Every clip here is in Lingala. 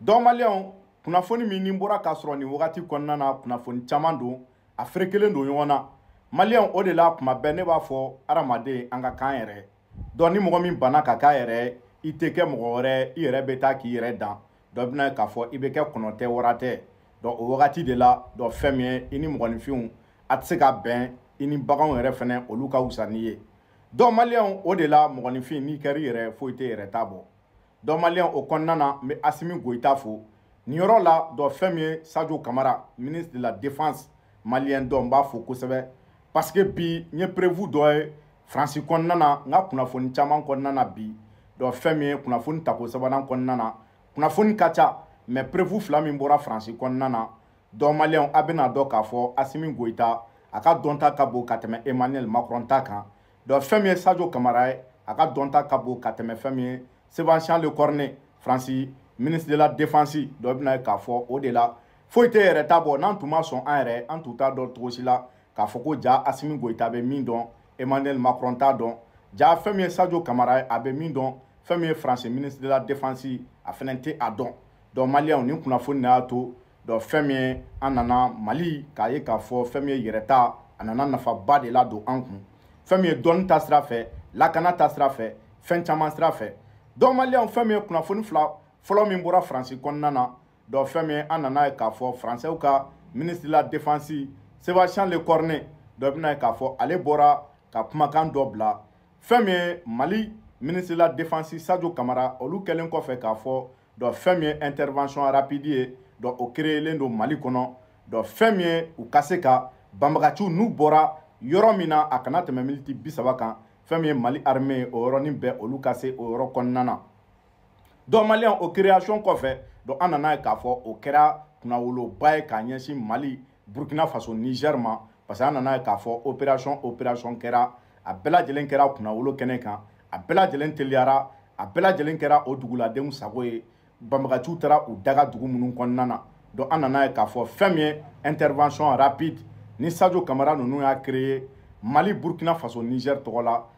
dɔnbaliyaw kunnafoni min ni n bɔra k'a sɔrɔ nin wagati kɔnɔna na kunnafoni caman don a ferekelen don ɲɔgɔn na maliyɛnw o de la kuma bɛɛ ne b'a fɔ adamaden an ka k'an yɛrɛ dɔn ni mɔgɔ min banna ka k'a yɛrɛ i tɛ kɛ mɔgɔ wɛrɛ i yɛrɛ bɛ taa k'i yɛrɛ dan dɔ bɛna k'a fɔ i bɛ kɛ kɔnɔtɛ waratɛ dɔn o wagati de la dɔn fɛn min ye i ni mɔgɔninfinw a tɛ se ka bɛn i ni baganw yɛrɛ fɛnɛ olu ka wusa n'i ye dɔn maliyɛnw o de la mɔgɔninfin n'i kɛr'i yɛrɛ foyi tɛ yɛrɛ ta bɔ dɔ maliyɛn o kɔnɔna na n bɛ asimi goyita fo nin yɔrɔ la dɔ fɛn min ye sadio kamara ministre de la défense maliyɛn dɔ n b'a fo kosɛbɛ parce que bi n ye prévu dɔ ye faransi kɔnɔna na n ka kunnafoni caman kɔnɔna na bi dɔ fɛn min ye kunnafoni tako sabanan kɔnɔna na kunnafoni ka ca mɛ prévu fila min bɔra faransi kɔnɔna na dɔ maliyɛnw a bɛna dɔn k'a fɔ asimi goyita a ka dɔnta ka bon ka tɛmɛ emmanuel macron ta kan dɔ fɛn min ye sadio kamara ye a ka dɔnta ka bon ka tɛmɛ fɛn min ye Sébastien Lecorne Franci ministre de la défense dɔ bɛna ye k'a fɔ o de la foyi tɛ yɛrɛ ta bɔ n'an tun ma sɔn an yɛrɛ an tun t'a dɔn cogo si la k'a fɔ ko ja Asimi Goyita bɛ min dɔn Emmanuel Macron t'a dɔn ja fɛn min ye Sadio Camara ye a bɛ min dɔn fɛn min ye Fransi ministre de la défense a fɛnɛ tɛ a dɔn donc maliyɛnw nin kunnafoni de y'a to donc fɛn min ye an nana Mali k'a ye k'a fɔ fɛn min ye yɛrɛta a nana nafaba de ladon an kun fɛn min ye dɔnni ta sira fɛ lakana ta sira fɛ fɛn caman sira fɛ donc maliyɛnw fɛn min ye kunnafoni fila fɔlɔ min bɔra faransi kɔnɔna na dɔn fɛn min an nana ye k'a fɔ faransɛw ka ministre la défense sébastien lecorne dɔ bɛna ye k'a fɔ ale bɔra ka kumakan dɔ bila fɛn min ye mali ministre la défense sadio kamara olu kɛlen kɔfɛ k'a fɔ dɔn fɛn min ye intervention rapide ye dɔn o créelen don mali kɔnɔ dɔn fɛn min ye u ka se ka banbagaciw n'u bɔra yɔrɔ min na a kana tɛmɛ miniti bi saba kan fɛn min ye mali armée ye o yɔrɔnin bɛɛ olu ka se o yɔrɔ kɔnɔna na donc maliyɛn o création kɔfɛ donc an nana ye k'a fɔ o kɛra kunnawoloba ye k'a ɲɛsin mali burkina faso niger ma parce que an nana ye k'a fɔ opération opération kɛra a bɛɛ lajɛlen kɛra kunnawolo kɛnɛ kan a bɛɛ lajɛlen teliyara a bɛɛ lajɛlen kɛra o duguladenw sago ye banbagaciw taara u daga dugu minnu kɔnɔna na donc an nana ye k'a fɔ fɛn min ye intervention rapide ni sajo kamara ninnu y'a créé mali burkina faso niger tɔgɔ la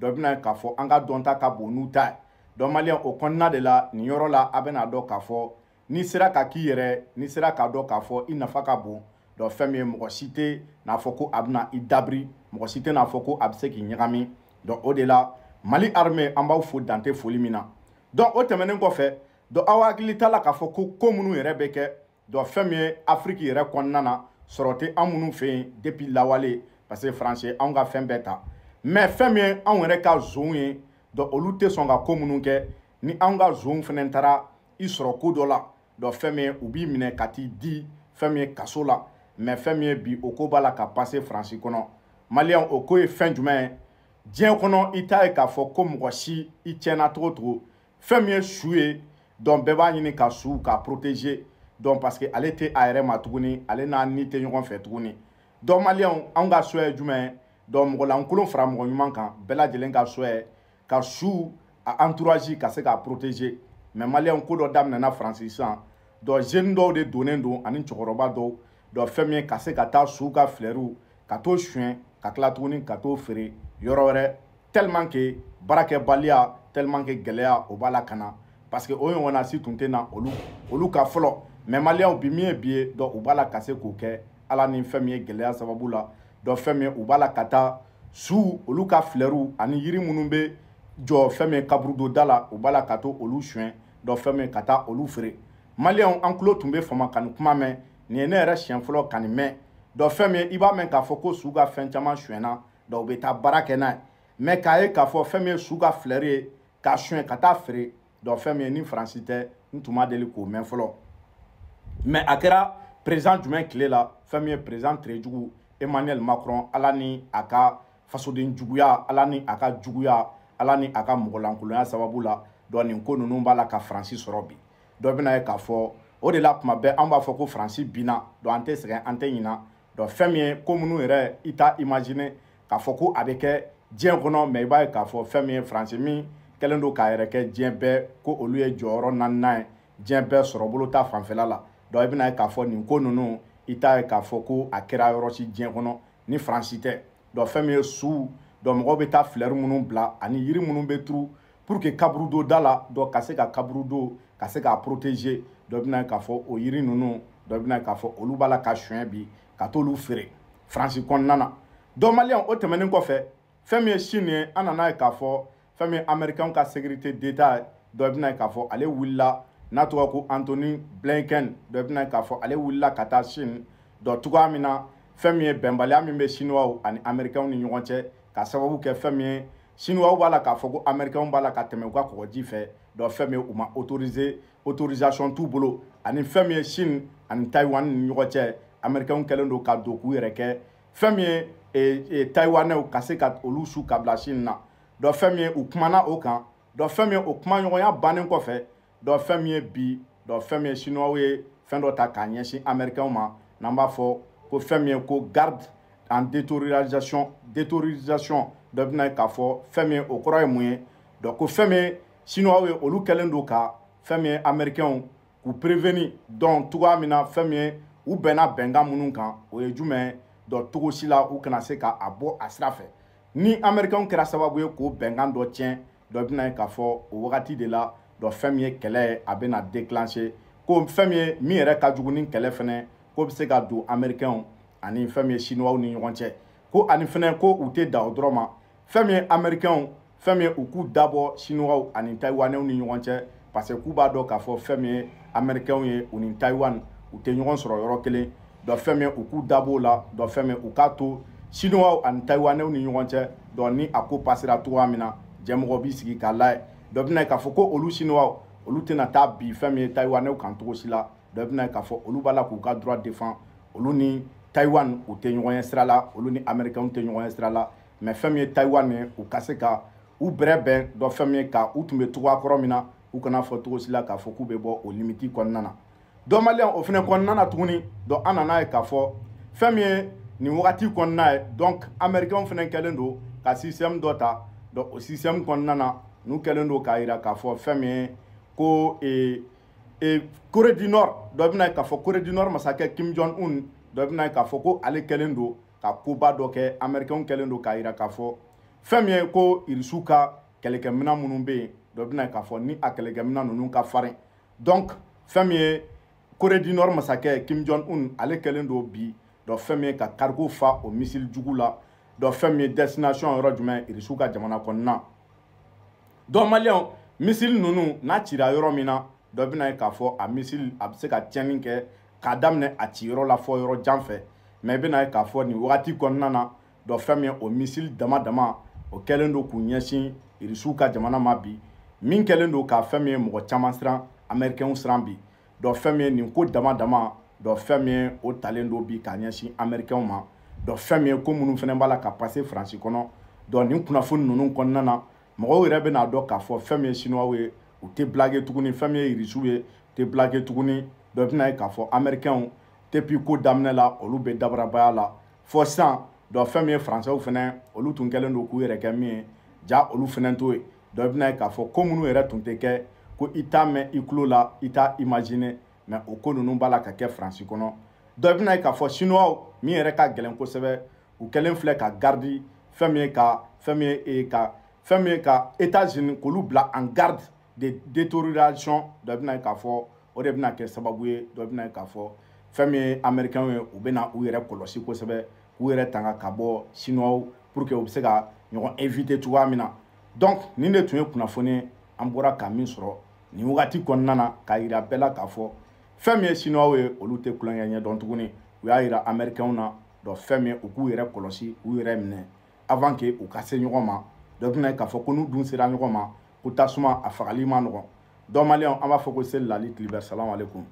dɔ bɛna k'a fɔ an ka dɔnta ka bon n'u ta ye dɔnbaliya o kɔnɔna de la nin yɔrɔ la a bɛna dɔn k'a fɔ n'i sera ka k'i yɛrɛ n'i sera k'a dɔn k'a fɔ i nafa ka bon dɔn fɛn min ye mɔgɔ si tɛ n'a fɔ ko a bɛna i dabiri mɔgɔ si tɛ n'a fɔ ko a bɛ se k'i ɲagami dɔn o de la mali arime an b'aw fo dante foli min na dɔn o tɛmɛnen kɔfɛ dɔn aw hakili t'a la k'a fɔ ko ko minnu yɛrɛ bɛ kɛ dɔn fɛn min ye afiriki yɛrɛ kɔnɔna na sɔrɔ tɛ an minnu fɛ yen depi lawale parce que faransi anw ka fɛn bɛɛ ta mɛ fɛn min ye anw yɛrɛ ka zonw ye dɔn olu tɛ sɔn ka ko minnu kɛ ni anw ka zonw fɛnɛ taara i sɔrɔ ko dɔ la dɔn fɛn min ye u b'i minɛ ka t'i di fɛn min ye kaso la mɛ fɛn min ye bi o ko b'a la ka pase faransi kɔnɔ maliyɛn o ko ye fɛn jumɛn ye diɲɛ kɔnɔ i t'a ye k'a fɔ ko mɔgɔ si i tiɲɛna togo togo fɛn min ye su ye dɔn bɛɛ b'a ɲini ka su k'a protéger dɔn parce que ale tɛ a yɛrɛ ma tuguni ale n'a ni tɛ ɲɔgɔn fɛ tuguni dɔn maliyɛnw anw ka so ye jumɛn ye donc mɔgɔ lankolon fara mɔgɔ ɲuman kan bɛɛ lajɛlen ka so ye ka su a entourage ka se k'a protéger mais maliyɛn ko dɔ daminɛna faransi sisan donc jeune dɔw de donnen don ani cɛkɔrɔba dɔw donc fɛn min ye ka se ka taa su ka filɛriw ka t'o suɲɛ ka tila tuguni ka t'o feere yɔrɔ wɛrɛ tellement que baarakɛbaliya tellement que gɛlɛya o b'a la ka na parce que o ɲɔgɔnna si tun tɛ na olu olu ka fɔlɔ mais maliyɛnw bi min ye bi ye donc u b'a la ka se k'o kɛ ala ni fɛn min ye gɛlɛya sababu la dɔn fɛn min u b'a la ka taa su olu ka filɛriw ani yiri minnu bɛ jɔ fɛn min kaburudoda la u b'a la ka to olu suɲɛ dɔn fɛn min ka taa olu feere maliyɛnw an tulo tun bɛ fama ka nin kuma mɛn nin ye ne yɛrɛ siɲɛ fɔlɔ ka nin mɛn dɔn fɛn min i b'a mɛn k'a fɔ ko su ka fɛn caman suɲɛna dɔn u bɛ taa baara kɛ n'a ye mɛ k'a ye k'a fɔ fɛn min ye su ka filɛri ye k'a suɲɛ ka taa feere dɔn fɛn min ye ni faransi tɛ n tun ma deli k'o mɛn fɔlɔ mɛ a kɛra président jumɛn tile la fɛn min ye président tere jugu emmanuel macron ala ni a ka fasoden juguya ala ni a ka juguya ala ni a ka mɔgɔlankolonya sababu la dɔn nin ko ninnu b'a la ka faransi sɔrɔ bi dɔ bɛna ye k'a fɔ o de la kuma bɛɛ an b'a fɔ ko faransi binna dɔn an tɛ sɛgɛn an tɛ ɲina dɔn fɛn min ye ko minnu yɛrɛ i t'a imagine k'a fɔ ko a bɛ kɛ diɲɛ kɔnɔ mɛ i b'a ye k'a fɔ fɛn min ye faransi min kɛlen don k'a yɛrɛ kɛ diɲɛ bɛɛ ko olu ye jɔyɔrɔ naaninan ye diɲɛ bɛɛ sɔrɔbolo ta fanfɛla la dɔn i bɛna ye k'a fɔ nin ko ninnu Ita e ka foko akera yorosi e djen konon ni Fransite. Do femye e sou, do mwobeta fler mounon bla, ane yiri mounon betrou, pou ke kabrudo dala, do kase ka kabrudo, kase ka proteje, do binay ka foko, o yiri mounon, do binay ka foko, olou bala ka chwen bi, kato lou fere, Fransite kon nana. Do mali an otemanen kofè, femye sinye e ananay ka foko, femye Amerikan ka segrete detay, do binay ka foko, ale willa, n'a tɔgɔ ko anthony blinken dɔ bɛna k'a fɔ ale wulila ka taa sini dɔ cogoya min na fɛn min ye bɛnbaliya min bɛ siniwaw ani amerikɛnw ni ɲɔgɔn cɛ ka sababu kɛ fɛn min ye siniwaw b'a la k'a fɔ ko amerikɛnw b'a la ka tɛmɛ u ka kɔgɔji fɛ dɔ fɛn min ye u ma autoriser autorisation t'u bolo ani fɛn min ye sini ani taiwan ni ɲɔgɔn cɛ amerikɛnw kɛlen don ka don k'u yɛrɛ kɛ fɛn min ye e, e, taiwanɛw ka se ka olu su ka bila sini na dɔ fɛn min ye u kumana o kan dɔ fɛn min ye o kumaɲɔgɔnya bannen kɔfɛ dɔn fɛn min ye bi dɔn fɛn min ye siniwaw ye fɛn dɔ ta k'a ɲɛsin amɛrikɛnw ma n'an b'a fɔ ko fɛn min ye ko garde en détorisation détorisation dɔ bɛna k'a fɔ fɛn min ye o kɔrɔ ye mun ye dɔn ko fɛn min ye siniwaw ye olu kɛlen don ka fɛn min ye amɛrikɛnw k'u pereveni dɔn cogoya min na fɛn min ye u bɛnna bɛnkan minnu kan o ye jumɛn ye dɔn cogo si la u kana se k'a bɔ a sira fɛ ni amɛrikɛnw kɛra sababu ye k'o bɛnkan dɔ tiɲɛ dɔ bɛna ye k'a fɔ o wagati de la dɔn fɛn min ye kɛlɛ ye a bɛna déclencher ko fɛn min ye min yɛrɛ ka jugu ni kɛlɛ fɛnɛ k'o bɛ se ka don américains ani fɛn min ye chinois ni ɲɔgɔn cɛ ko ani fɛnɛ ko u tɛ dan o dɔrɔn ma fɛn min ye américains fɛn min ye u k'u dabɔ chinois ani taïwanais ni ɲɔgɔn cɛ parce que k'u b'a dɔn k'a fɔ fɛn min ye américains ye u ni taïwan u tɛ ɲɔgɔn sɔrɔ yɔrɔ kelen dɔn fɛn min ye u k'u dabɔ o la dɔn fɛn min ye u k'a to chinois ani taïwanais ni ɲɔgɔn cɛ dɔn ni a ko passera cogoya min na jɛmɔgɔ b'i sigi k'a layɛ dɔ bɛ na k'a fɔ ko olu siniwaw olu tɛna taa bi fɛn min ye tayiwanɛw kan cogo si la dɔ bɛ na k'a fɔ olu b'a la k'u ka droit défend olu ni tayiwan u tɛ ɲɔgɔn ye sira la olu ni amɛrikɛnw tɛ ɲɔgɔn ye sira la mɛ fɛn min ye tayiwan ye u ka se ka u bɛrɛbɛn dɔ fɛn min ye ka u tun bɛ cogoya kɔrɔ min na u kana fɔ cogo si la k'a fɔ k'u bɛ bɔ o limiti kɔnɔna na dɔ maliyɛn o fɛnɛ kɔnɔna na tuguni dɔ an nan'a ye k'a fɔ fɛn min ye nin wagati kɔnɔna ye donc amɛrikɛnw fɛnɛ kɛlen don ka système dɔ ta dɔ o système kɔnɔna na Nou kelendo ka ira kafo, femye ko e, e kure di nor doye binay kafo, kure di nor masake kimjon un doye binay kafo ko ale kelendo ka kuba doke, Amerike yon kelendo ka ira kafo. Femeye ko irsuka keleke minan mounon beye, doye binay kafo ni a keleke minan mounon kafare. Donk femye kure di nor masake kimjon un ale kelendo bi, doye femye ka kargo fa o misil djugula, doye femye destinasyon rojmen irsuka jamanakon nan. donc maliyɛnw misili ninnu n'a cira yɔrɔ min na dɔ bɛna ye k'a fɔ a misili a bɛ se ka tiɲɛni kɛ k'a daminɛ a ciyɔrɔ la fɔ yɔrɔ jan fɛ mɛ i bɛna ye k'a fɔ nin wagati kɔnɔna na dɔ fɛn min ye o misili dama dama o kɛlen don k'u ɲɛsin irisiw ka jamana ma bi min kɛlen don k'a fɛn min ye mɔgɔ caman siran amɛrikɛnw siran bi dɔ fɛn min ye nin ko dama dama dɔ fɛn min ye o talen don bi k'a ɲɛsin amɛrikɛnw ma dɔ fɛn min ye ko minnu fana b'a la ka pase faransi kɔnɔ dɔ nin kunnafoni ninnu kɔnɔna na mɔgɔw yɛrɛ bɛ n'a dɔn k'a fɔ fɛn min ye siniwaw ye u tɛ blage tuguni fɛn min ye irisiw ye u tɛ blage tuguni dɔ bɛna ye k'a fɔ amɛrikɛnw depuis ko daminɛ la olu bɛ dabarabaya la fɔ sisan dɔ fɛn min ye faransɛw fɛnɛ olu tun kɛlen don k'u yɛrɛ kɛ min ye ja olu fɛnɛ t'o ye dɔ bɛna ye k'a fɔ ko minnu yɛrɛ tun tɛ kɛ ko i t'a mɛn i tulo la i t'a imaginer mɛ o ko ninnu b'a la ka kɛ faransi kɔnɔ dɔ bɛna ye k'a fɔ siniwaw min yɛrɛ ka gɛlɛn kosɛbɛ u kɛlen filɛ ka garidi fɛn min ye ka fɛn min ye e ka fɛn min ye ka états-unis k'olu bila en garde de détérioration dɔ bɛ na ye k'a fɔ o de bɛ na kɛ sababu ye dɔ bɛ na ye k'a fɔ fɛn min ye américains ye u bɛ na u yɛrɛ kɔlɔsi kosɛbɛ k'u yɛrɛ tanga ka bɔ chinois pour que u bɛ se ka ɲɔgɔn invité cogoya min na donc nin de tun ye kunnafoni ye an bɔra ka min sɔrɔ nin wagati kɔnɔna na k'a yira bɛɛ la k'a fɔ fɛn min ye chinois ye olu tɛ kulonkɛ ɲɛdɔn tuguni u y'a yira américains na dɔn fɛn min u k'u yɛrɛ kɔlɔsi k'u yɛrɛ minɛ avant que u ka se ɲɔgɔn ma dɔ bɛna k'a fɔ ko n'u dun sera ɲɔgɔn ma ko tasuma a fagali ma nɔgɔn dɔnbaliya an b'a fɔ ko seli lali tilibɛ salamu alekum